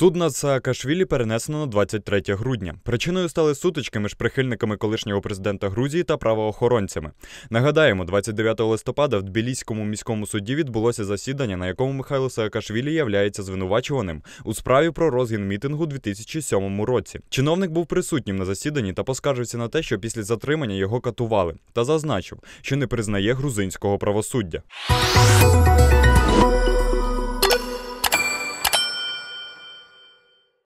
Суд над Саакашвілі перенесено на 23 грудня. Причиною стали сутички між прихильниками колишнього президента Грузії та правоохоронцями. Нагадаємо, 29 листопада в Тбіліському міському суді відбулося засідання, на якому Михайло Саакашвілі являється звинувачуваним у справі про розгін мітингу у 2007 році. Чиновник був присутнім на засіданні та поскаржився на те, що після затримання його катували, та зазначив, що не признає грузинського правосуддя.